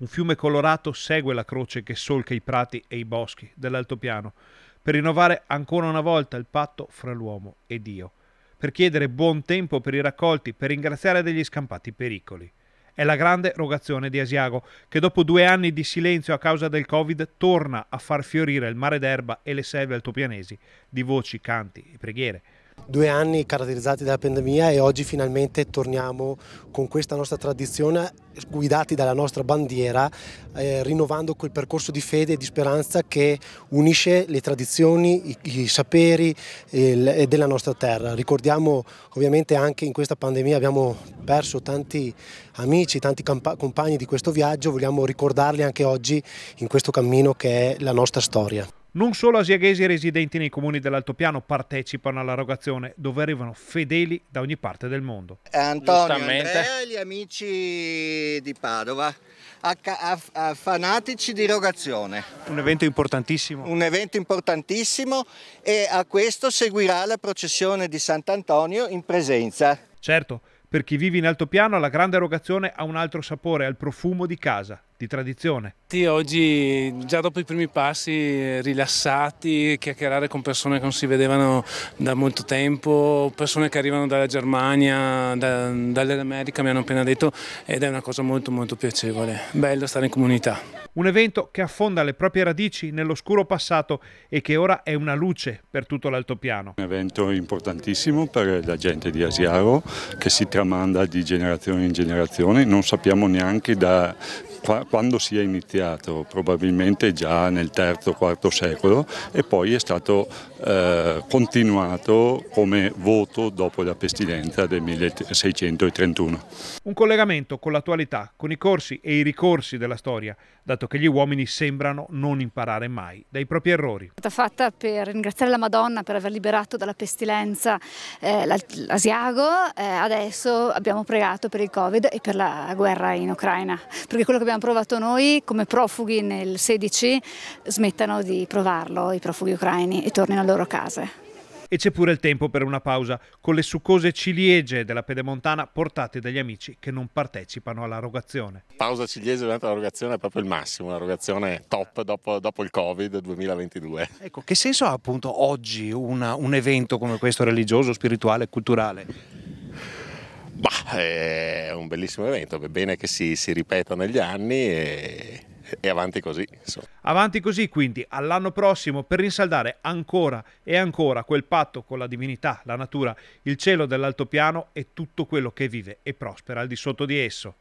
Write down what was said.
Un fiume colorato segue la croce che solca i prati e i boschi dell'altopiano per rinnovare ancora una volta il patto fra l'uomo e Dio, per chiedere buon tempo per i raccolti, per ringraziare degli scampati pericoli. È la grande rogazione di Asiago, che dopo due anni di silenzio a causa del Covid torna a far fiorire il mare d'erba e le selve altopianesi di voci, canti e preghiere due anni caratterizzati dalla pandemia e oggi finalmente torniamo con questa nostra tradizione guidati dalla nostra bandiera, eh, rinnovando quel percorso di fede e di speranza che unisce le tradizioni, i, i saperi il, eh, della nostra terra. Ricordiamo ovviamente anche in questa pandemia abbiamo perso tanti amici, tanti compagni di questo viaggio, vogliamo ricordarli anche oggi in questo cammino che è la nostra storia. Non solo asiaghesi residenti nei comuni dell'Altopiano partecipano all'arrogazione, dove arrivano fedeli da ogni parte del mondo. Eh, Antonio Andrea e eh, gli amici di Padova, fanatici di rogazione. Un evento importantissimo. Un evento importantissimo e a questo seguirà la processione di Sant'Antonio in presenza. Certo, per chi vive in altopiano la grande erogazione ha un altro sapore, ha il profumo di casa, di tradizione. Sì, oggi già dopo i primi passi eh, rilassati, chiacchierare con persone che non si vedevano da molto tempo, persone che arrivano dalla Germania, da, dall'America mi hanno appena detto ed è una cosa molto molto piacevole, bello stare in comunità. Un evento che affonda le proprie radici nell'oscuro passato e che ora è una luce per tutto l'altopiano. Un evento importantissimo per la gente di Asiaro che si tramanda di generazione in generazione, non sappiamo neanche da quando si è iniziato, probabilmente già nel terzo quarto secolo e poi è stato eh, continuato come voto dopo la pestilenza del 1631. Un collegamento con l'attualità, con i corsi e i ricorsi della storia, dato che gli uomini sembrano non imparare mai dai propri errori. È stata fatta per ringraziare la Madonna per aver liberato dalla pestilenza eh, l'Asiago, eh, adesso abbiamo pregato per il Covid e per la guerra in Ucraina, perché quello che abbiamo provato noi come profughi nel 16 smettano di provarlo i profughi ucraini e tornino alle loro case. E c'è pure il tempo per una pausa, con le succose ciliegie della pedemontana portate dagli amici che non partecipano all'arrogazione. Pausa ciliegie durante l'arrogazione è proprio il massimo, una top dopo, dopo il Covid 2022. Ecco, che senso ha appunto oggi una, un evento come questo religioso, spirituale, culturale? Bah, è un bellissimo evento, è bene che si, si ripeta negli anni e, e avanti così. Insomma. Avanti così quindi all'anno prossimo per rinsaldare ancora e ancora quel patto con la divinità, la natura, il cielo dell'altopiano e tutto quello che vive e prospera al di sotto di esso.